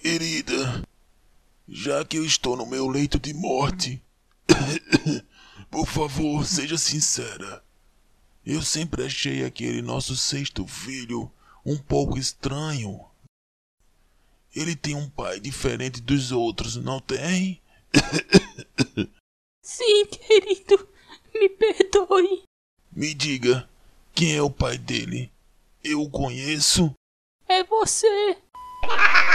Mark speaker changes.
Speaker 1: querida, já que eu estou no meu leito de morte, por favor, seja sincera. Eu sempre achei aquele nosso sexto filho um pouco estranho. Ele tem um pai diferente dos outros, não tem? Sim, querido, me perdoe. Me diga, quem é o pai dele? Eu o conheço?
Speaker 2: É você.